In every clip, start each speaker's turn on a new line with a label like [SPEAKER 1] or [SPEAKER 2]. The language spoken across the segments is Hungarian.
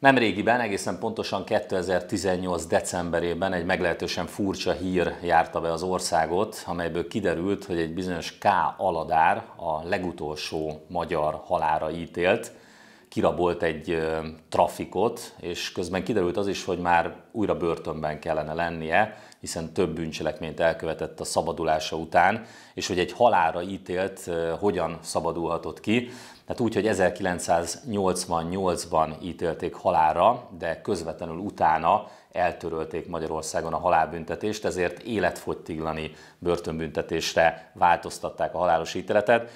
[SPEAKER 1] Nemrégiben, egészen pontosan 2018. decemberében egy meglehetősen furcsa hír járta be az országot, amelyből kiderült, hogy egy bizonyos K. Aladár, a legutolsó magyar halára ítélt, kirabolt egy trafikot, és közben kiderült az is, hogy már újra börtönben kellene lennie, hiszen több bűncselekményt elkövetett a szabadulása után, és hogy egy halára ítélt hogyan szabadulhatott ki. Tehát úgy, hogy 1988-ban ítélték halára, de közvetlenül utána eltörölték Magyarországon a halálbüntetést, ezért életfogytiglani börtönbüntetésre változtatták a halálos ítéletet,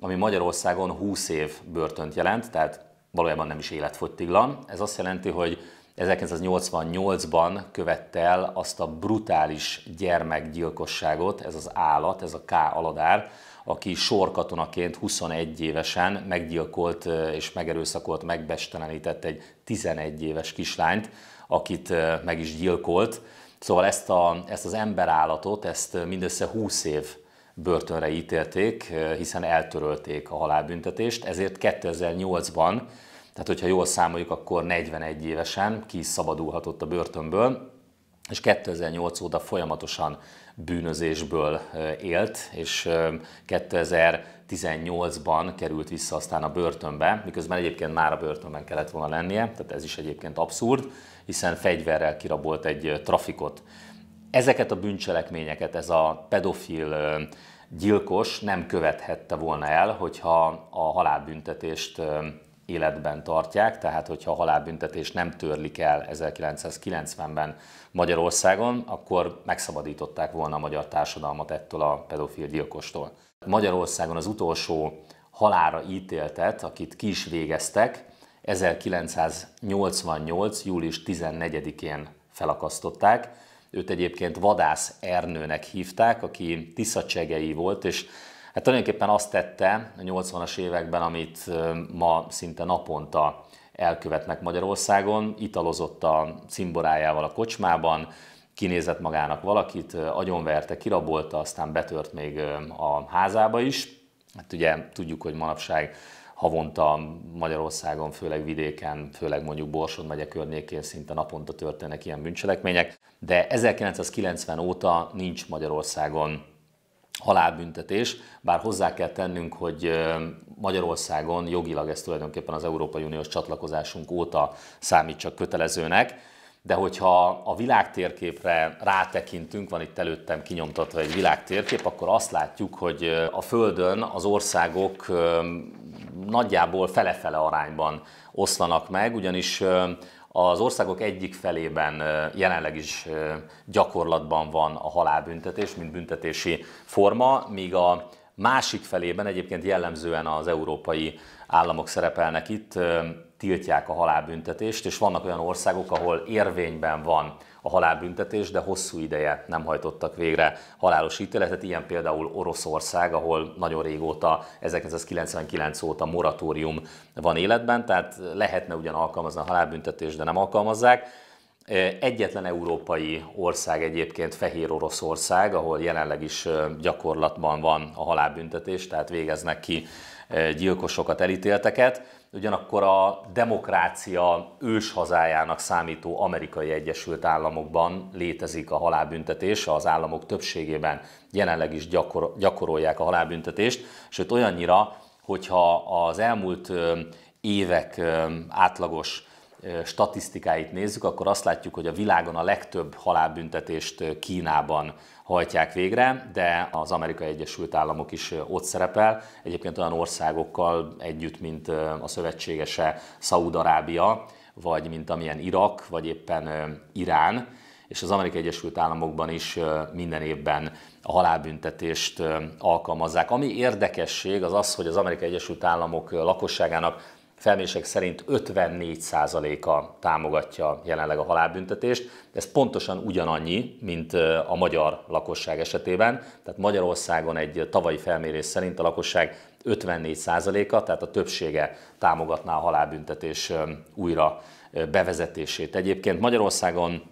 [SPEAKER 1] ami Magyarországon 20 év börtönt jelent, tehát valójában nem is életfogytiglan. Ez azt jelenti, hogy 1988-ban követte el azt a brutális gyermekgyilkosságot, ez az állat, ez a K aladár, aki sorkatonaként 21 évesen meggyilkolt és megerőszakolt, megbestelenített egy 11 éves kislányt, akit meg is gyilkolt. Szóval ezt, a, ezt az emberállatot, ezt mindössze 20 év börtönre ítélték, hiszen eltörölték a halálbüntetést, ezért 2008-ban, tehát hogyha jól számoljuk, akkor 41 évesen kiszabadulhatott a börtönből, és 2008 óta folyamatosan bűnözésből élt, és 2018-ban került vissza aztán a börtönbe, miközben egyébként már a börtönben kellett volna lennie, tehát ez is egyébként abszurd, hiszen fegyverrel kirabolt egy trafikot. Ezeket a bűncselekményeket ez a pedofil gyilkos nem követhette volna el, hogyha a halálbüntetést életben tartják, tehát hogyha a halálbüntetés nem törlik el 1990-ben Magyarországon, akkor megszabadították volna a magyar társadalmat ettől a pedofil gyilkostól. Magyarországon az utolsó halára ítéltet, akit ki is végeztek, 1988. július 14-én felakasztották. Őt egyébként Vadász Ernőnek hívták, aki tiszacsegei volt, és Hát tulajdonképpen azt tette a 80-as években, amit ma szinte naponta elkövetnek Magyarországon, italozott a cimborájával a kocsmában, kinézett magának valakit, agyonverte, kirabolta, aztán betört még a házába is. Hát ugye tudjuk, hogy manapság havonta Magyarországon, főleg vidéken, főleg mondjuk Borsod megye környékén szinte naponta történnek ilyen bűncselekmények, de 1990 óta nincs Magyarországon halálbüntetés, bár hozzá kell tennünk, hogy Magyarországon jogilag ez tulajdonképpen az Európai Uniós csatlakozásunk óta számít csak kötelezőnek, de hogyha a világtérképre rátekintünk, van itt előttem kinyomtatva egy világtérkép, akkor azt látjuk, hogy a Földön az országok nagyjából fele-fele arányban oszlanak meg, ugyanis az országok egyik felében jelenleg is gyakorlatban van a halálbüntetés, mint büntetési forma, míg a másik felében egyébként jellemzően az európai államok szerepelnek itt, tiltják a halálbüntetést, és vannak olyan országok, ahol érvényben van a halálbüntetés, de hosszú ideje nem hajtottak végre halálos ítéletet. Ilyen például Oroszország, ahol nagyon régóta, 1999 óta moratórium van életben, tehát lehetne ugyan alkalmazni a halálbüntetést, de nem alkalmazzák. E, egyetlen európai ország egyébként Fehér Oroszország, ahol jelenleg is e, gyakorlatban van a halálbüntetés, tehát végeznek ki e, gyilkosokat, elítélteket ugyanakkor a demokrácia őshazájának számító amerikai Egyesült Államokban létezik a halálbüntetés, az államok többségében jelenleg is gyakor- gyakorolják a halálbüntetést, sőt olyannyira, hogyha az elmúlt évek átlagos statisztikáit nézzük, akkor azt látjuk, hogy a világon a legtöbb halálbüntetést Kínában hajtják végre, de az Amerikai Egyesült Államok is ott szerepel. Egyébként olyan országokkal együtt, mint a szövetségese Szaúd-Arábia, vagy mint amilyen Irak, vagy éppen Irán, és az Amerikai Egyesült Államokban is minden évben a halálbüntetést alkalmazzák. Ami érdekesség az az, hogy az Amerikai Egyesült Államok lakosságának felmérések szerint 54%-a támogatja jelenleg a halálbüntetést. Ez pontosan ugyanannyi, mint a magyar lakosság esetében. Tehát Magyarországon egy tavalyi felmérés szerint a lakosság 54%-a, tehát a többsége támogatná a halálbüntetés újra bevezetését. Egyébként Magyarországon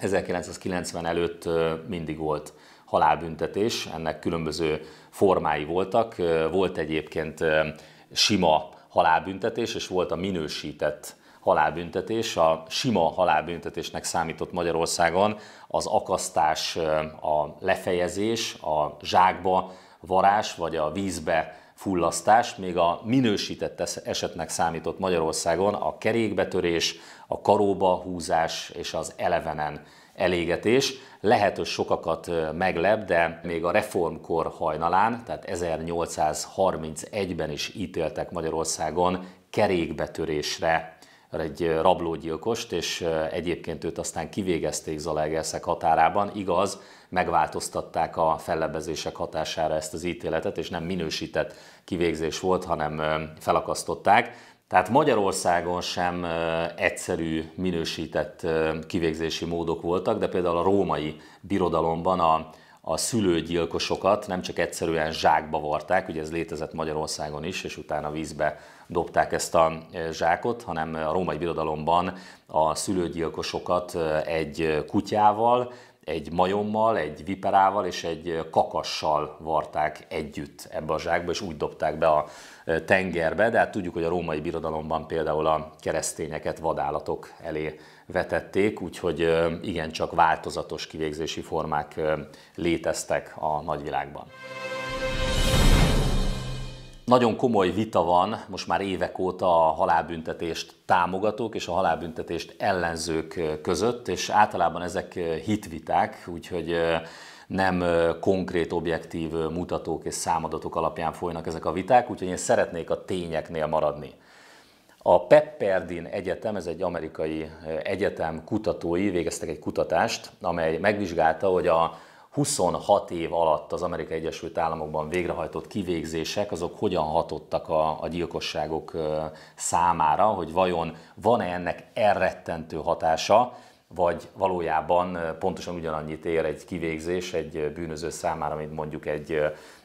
[SPEAKER 1] 1990 előtt mindig volt halálbüntetés, ennek különböző formái voltak. Volt egyébként sima halálbüntetés, és volt a minősített halálbüntetés, a sima halálbüntetésnek számított Magyarországon az akasztás, a lefejezés, a zsákba varás vagy a vízbe fullasztás, még a minősített esetnek számított Magyarországon a kerékbetörés, a karóba húzás és az elevenen elégetés. Lehet, hogy sokakat meglep, de még a reformkor hajnalán, tehát 1831-ben is ítéltek Magyarországon kerékbetörésre egy rablógyilkost, és egyébként őt aztán kivégezték Zalaegerszeg határában. Igaz, megváltoztatták a fellebezések hatására ezt az ítéletet, és nem minősített kivégzés volt, hanem felakasztották, tehát Magyarországon sem egyszerű, minősített kivégzési módok voltak, de például a római birodalomban a, a szülőgyilkosokat nem csak egyszerűen zsákba varták, ugye ez létezett Magyarországon is, és utána vízbe dobták ezt a zsákot, hanem a római birodalomban a szülőgyilkosokat egy kutyával, egy majommal, egy viperával és egy kakassal varták együtt ebbe a zsákba, és úgy dobták be a tengerbe, de hát tudjuk, hogy a római birodalomban például a keresztényeket vadállatok elé vetették, úgyhogy igencsak változatos kivégzési formák léteztek a nagyvilágban. Nagyon komoly vita van most már évek óta a halálbüntetést támogatók és a halálbüntetést ellenzők között, és általában ezek hitviták, úgyhogy nem konkrét, objektív mutatók és számadatok alapján folynak ezek a viták, úgyhogy én szeretnék a tényeknél maradni. A Pepperdin Egyetem, ez egy amerikai egyetem kutatói végeztek egy kutatást, amely megvizsgálta, hogy a 26 év alatt az Amerikai Egyesült Államokban végrehajtott kivégzések, azok hogyan hatottak a, a gyilkosságok számára, hogy vajon van-e ennek elrettentő hatása, vagy valójában pontosan ugyanannyit ér egy kivégzés egy bűnöző számára, mint mondjuk egy,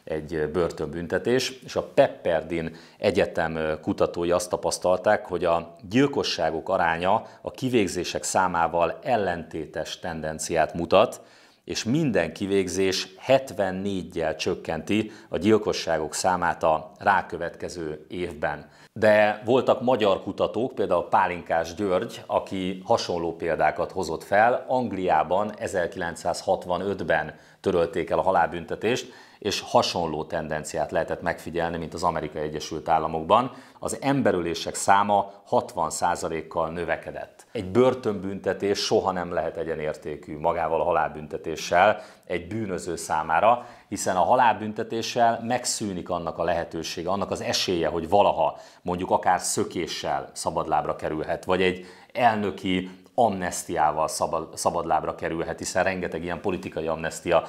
[SPEAKER 1] egy börtönbüntetés. És a Pepperdin Egyetem kutatói azt tapasztalták, hogy a gyilkosságok aránya a kivégzések számával ellentétes tendenciát mutat, és minden kivégzés 74-jel csökkenti a gyilkosságok számát a rákövetkező évben. De voltak magyar kutatók, például Pálinkás György, aki hasonló példákat hozott fel. Angliában 1965-ben törölték el a halálbüntetést, és hasonló tendenciát lehetett megfigyelni, mint az Amerikai Egyesült Államokban. Az emberülések száma 60%-kal növekedett. Egy börtönbüntetés soha nem lehet egyenértékű magával a halálbüntetéssel egy bűnöző számára, hiszen a halálbüntetéssel megszűnik annak a lehetősége, annak az esélye, hogy valaha mondjuk akár szökéssel szabadlábra kerülhet, vagy egy elnöki amnestiával szabad, szabadlábra kerülhet, hiszen rengeteg ilyen politikai amnestia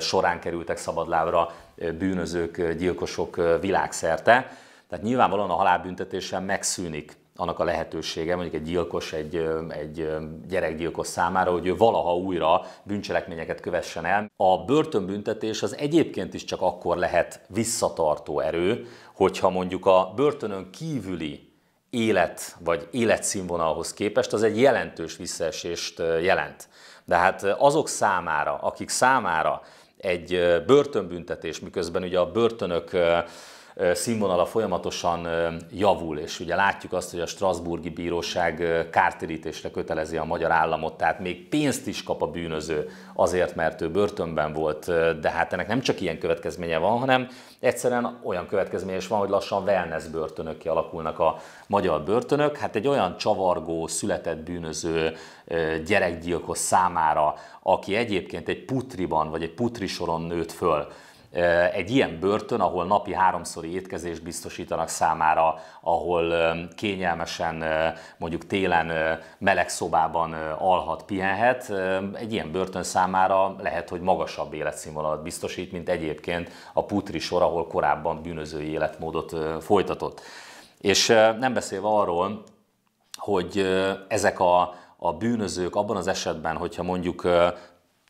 [SPEAKER 1] során kerültek szabadlábra bűnözők, gyilkosok világszerte. Tehát nyilvánvalóan a halálbüntetéssel megszűnik annak a lehetősége, mondjuk egy gyilkos, egy, egy gyerekgyilkos számára, hogy ő valaha újra bűncselekményeket kövessen el. A börtönbüntetés az egyébként is csak akkor lehet visszatartó erő, hogyha mondjuk a börtönön kívüli élet vagy életszínvonalhoz képest az egy jelentős visszaesést jelent. De hát azok számára, akik számára egy börtönbüntetés, miközben ugye a börtönök színvonala folyamatosan javul, és ugye látjuk azt, hogy a Strasburgi Bíróság kártérítésre kötelezi a magyar államot, tehát még pénzt is kap a bűnöző azért, mert ő börtönben volt, de hát ennek nem csak ilyen következménye van, hanem egyszerűen olyan következménye is van, hogy lassan wellness börtönök kialakulnak a magyar börtönök. Hát egy olyan csavargó, született bűnöző gyerekgyilkos számára, aki egyébként egy putriban vagy egy soron nőtt föl, egy ilyen börtön, ahol napi háromszori étkezést biztosítanak számára, ahol kényelmesen mondjuk télen meleg szobában alhat, pihenhet, egy ilyen börtön számára lehet, hogy magasabb életszínvonalat biztosít, mint egyébként a putri sor, ahol korábban bűnözői életmódot folytatott. És nem beszélve arról, hogy ezek a a bűnözők abban az esetben, hogyha mondjuk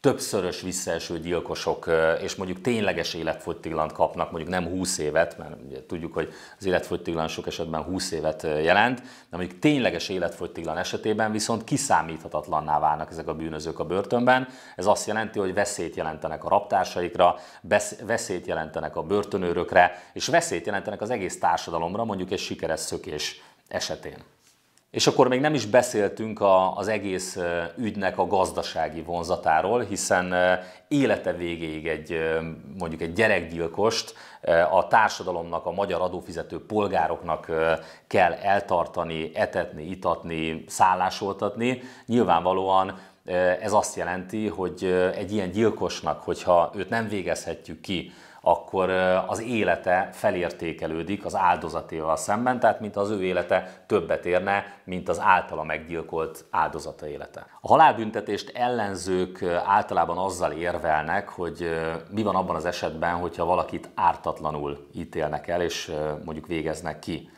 [SPEAKER 1] többszörös visszaeső gyilkosok, és mondjuk tényleges életfogytiglant kapnak, mondjuk nem 20 évet, mert ugye tudjuk, hogy az életfogytiglan sok esetben 20 évet jelent, de mondjuk tényleges életfogytiglan esetében viszont kiszámíthatatlanná válnak ezek a bűnözők a börtönben. Ez azt jelenti, hogy veszélyt jelentenek a raptársaikra, veszélyt jelentenek a börtönőrökre, és veszélyt jelentenek az egész társadalomra, mondjuk egy sikeres szökés esetén. És akkor még nem is beszéltünk a, az egész ügynek a gazdasági vonzatáról, hiszen élete végéig egy mondjuk egy gyerekgyilkost a társadalomnak, a magyar adófizető polgároknak kell eltartani, etetni, itatni, szállásoltatni. Nyilvánvalóan ez azt jelenti, hogy egy ilyen gyilkosnak, hogyha őt nem végezhetjük ki akkor az élete felértékelődik az áldozatéval szemben, tehát mint az ő élete többet érne, mint az általa meggyilkolt áldozata élete. A halálbüntetést ellenzők általában azzal érvelnek, hogy mi van abban az esetben, hogyha valakit ártatlanul ítélnek el, és mondjuk végeznek ki.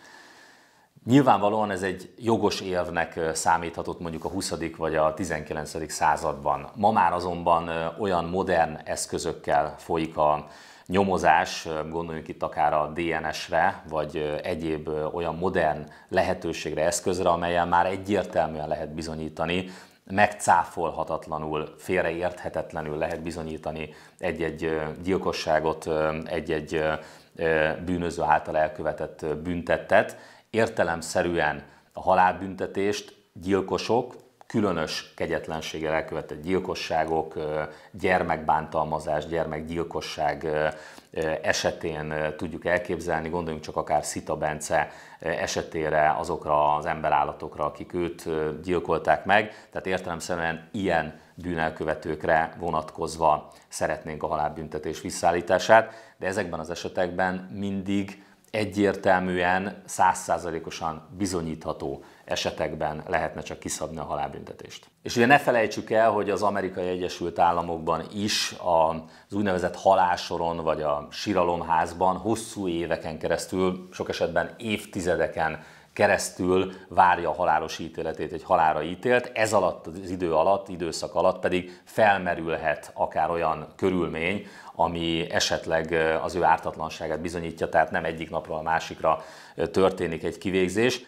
[SPEAKER 1] Nyilvánvalóan ez egy jogos érvnek számíthatott mondjuk a 20. vagy a 19. században. Ma már azonban olyan modern eszközökkel folyik a nyomozás, gondoljunk itt akár a DNS-re, vagy egyéb olyan modern lehetőségre, eszközre, amelyen már egyértelműen lehet bizonyítani, megcáfolhatatlanul, félreérthetetlenül lehet bizonyítani egy-egy gyilkosságot, egy-egy bűnöző által elkövetett büntettet. Értelemszerűen a halálbüntetést gyilkosok, különös kegyetlenséggel elkövetett gyilkosságok, gyermekbántalmazás, gyermekgyilkosság esetén tudjuk elképzelni, gondoljunk csak akár Szita Bence esetére azokra az emberállatokra, akik őt gyilkolták meg, tehát értelemszerűen ilyen bűnelkövetőkre vonatkozva szeretnénk a halálbüntetés visszaállítását, de ezekben az esetekben mindig egyértelműen, százszázalékosan bizonyítható esetekben lehetne csak kiszabni a halálbüntetést. És ugye ne felejtsük el, hogy az amerikai Egyesült Államokban is az úgynevezett halásoron vagy a síralomházban hosszú éveken keresztül, sok esetben évtizedeken keresztül várja a halálos ítéletét, egy halára ítélt, ez alatt az idő alatt, időszak alatt pedig felmerülhet akár olyan körülmény, ami esetleg eh, az ő ártatlanságát bizonyítja, tehát nem egyik napról a másikra eh, történik egy kivégzés.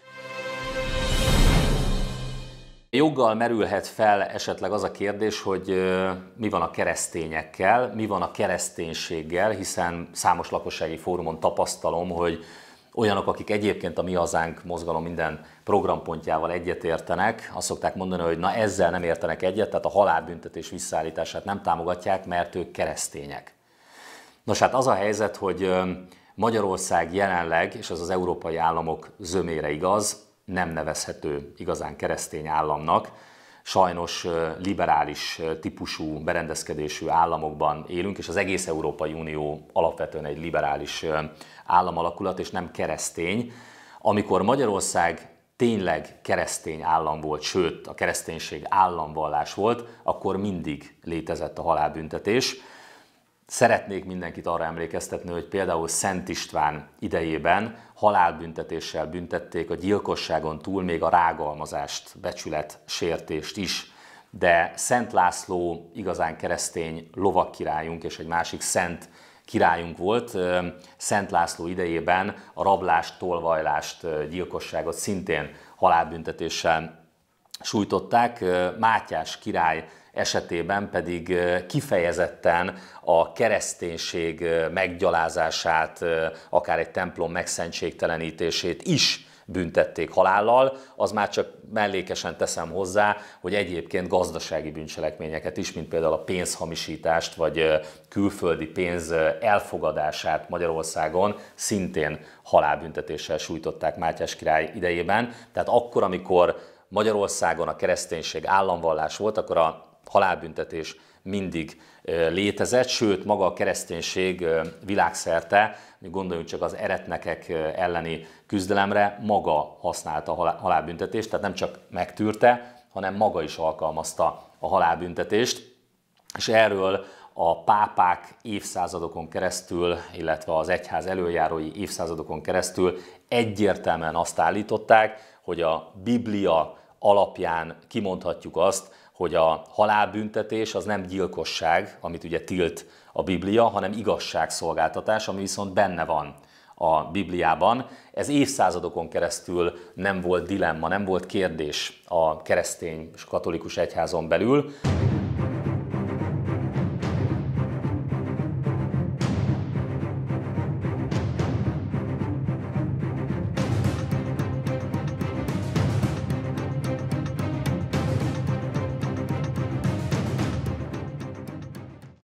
[SPEAKER 1] Joggal merülhet fel esetleg az a kérdés, hogy eh, mi van a keresztényekkel, mi van a kereszténységgel, hiszen számos lakossági fórumon tapasztalom, hogy olyanok, akik egyébként a Mi Hazánk mozgalom minden programpontjával egyetértenek, azt szokták mondani, hogy na ezzel nem értenek egyet, tehát a halálbüntetés visszaállítását nem támogatják, mert ők keresztények. Nos hát az a helyzet, hogy Magyarország jelenleg, és ez az európai államok zömére igaz, nem nevezhető igazán keresztény államnak, sajnos liberális típusú berendezkedésű államokban élünk, és az egész Európai Unió alapvetően egy liberális államalakulat, és nem keresztény. Amikor Magyarország tényleg keresztény állam volt, sőt a kereszténység államvallás volt, akkor mindig létezett a halálbüntetés. Szeretnék mindenkit arra emlékeztetni, hogy például Szent István idejében halálbüntetéssel büntették a gyilkosságon túl még a rágalmazást, sértést is. De Szent László igazán keresztény lovak királyunk és egy másik szent királyunk volt. Szent László idejében a rablást, tolvajlást, gyilkosságot szintén halálbüntetéssel sújtották. Mátyás király esetében pedig kifejezetten a kereszténység meggyalázását, akár egy templom megszentségtelenítését is büntették halállal, az már csak mellékesen teszem hozzá, hogy egyébként gazdasági bűncselekményeket is, mint például a pénzhamisítást, vagy külföldi pénz elfogadását Magyarországon szintén halálbüntetéssel sújtották Mátyás király idejében. Tehát akkor, amikor Magyarországon a kereszténység államvallás volt, akkor a halálbüntetés mindig létezett, sőt maga a kereszténység világszerte, gondoljunk csak az eretnekek elleni küzdelemre, maga használta a halálbüntetést, tehát nem csak megtűrte, hanem maga is alkalmazta a halálbüntetést, és erről a pápák évszázadokon keresztül, illetve az egyház előjárói évszázadokon keresztül egyértelműen azt állították, hogy a Biblia alapján kimondhatjuk azt, hogy a halálbüntetés az nem gyilkosság, amit ugye tilt a Biblia, hanem igazságszolgáltatás, ami viszont benne van a Bibliában. Ez évszázadokon keresztül nem volt dilemma, nem volt kérdés a keresztény és katolikus egyházon belül.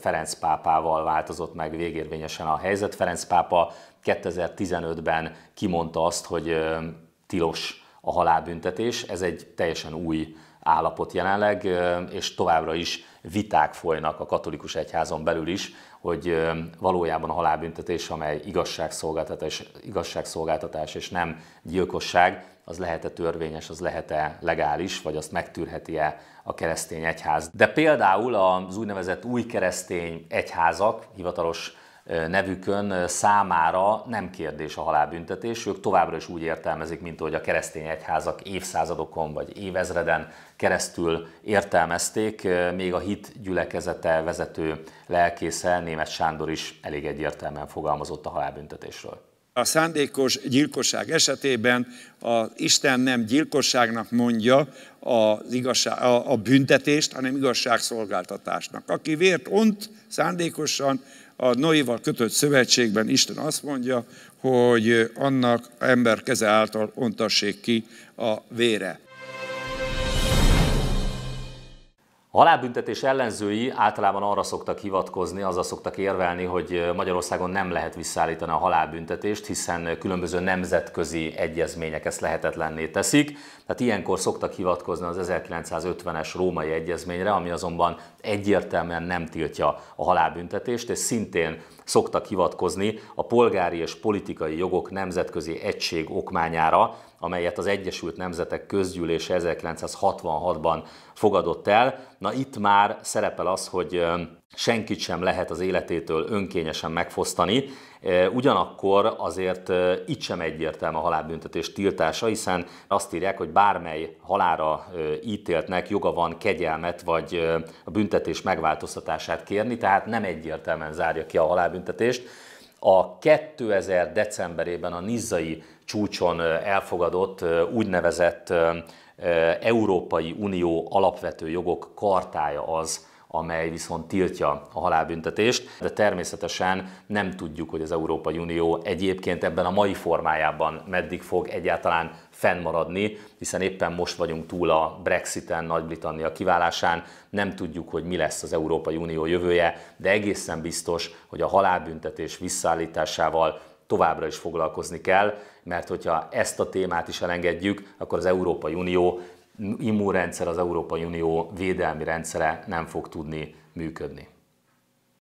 [SPEAKER 1] Ferenc pápával változott meg végérvényesen a helyzet. Ferenc pápa 2015-ben kimondta azt, hogy tilos a halálbüntetés. Ez egy teljesen új állapot jelenleg, és továbbra is viták folynak a katolikus egyházon belül is, hogy valójában a halálbüntetés, amely igazságszolgáltatás, igazságszolgáltatás és nem gyilkosság, az lehet-e törvényes, az lehet-e legális, vagy azt megtűrheti-e a keresztény egyház. De például az úgynevezett új keresztény egyházak, hivatalos nevükön számára nem kérdés a halálbüntetés, ők továbbra is úgy értelmezik, mint ahogy a keresztény egyházak évszázadokon vagy évezreden keresztül értelmezték, még a hit gyülekezete vezető lelkésze német Sándor is elég egyértelműen fogalmazott a halálbüntetésről. A szándékos gyilkosság esetében az Isten nem gyilkosságnak mondja az igazság, a, a büntetést, hanem igazságszolgáltatásnak. Aki vért ont szándékosan, a Noival kötött szövetségben Isten azt mondja, hogy annak ember keze által ontassék ki a vére. A halálbüntetés ellenzői általában arra szoktak hivatkozni, azzal szoktak érvelni, hogy Magyarországon nem lehet visszaállítani a halálbüntetést, hiszen különböző nemzetközi egyezmények ezt lehetetlenné teszik. Tehát ilyenkor szoktak hivatkozni az 1950-es római egyezményre, ami azonban egyértelműen nem tiltja a halálbüntetést, és szintén szoktak hivatkozni a polgári és politikai jogok nemzetközi egység okmányára, amelyet az Egyesült Nemzetek közgyűlés 1966-ban fogadott el. Na itt már szerepel az, hogy senkit sem lehet az életétől önkényesen megfosztani, ugyanakkor azért itt sem egyértelmű a halálbüntetés tiltása, hiszen azt írják, hogy bármely halára ítéltnek joga van kegyelmet vagy a büntetés megváltoztatását kérni, tehát nem egyértelműen zárja ki a halálbüntetést. A 2000 decemberében a nizzai csúcson elfogadott úgynevezett Európai Unió alapvető jogok kartája az, amely viszont tiltja a halálbüntetést, de természetesen nem tudjuk, hogy az Európai Unió egyébként ebben a mai formájában meddig fog egyáltalán fennmaradni, hiszen éppen most vagyunk túl a Brexiten, Nagy-Britannia kiválásán, nem tudjuk, hogy mi lesz az Európai Unió jövője, de egészen biztos, hogy a halálbüntetés visszaállításával továbbra is foglalkozni kell, mert hogyha ezt a témát is elengedjük, akkor az Európai Unió immunrendszer, az Európai Unió védelmi rendszere nem fog tudni működni.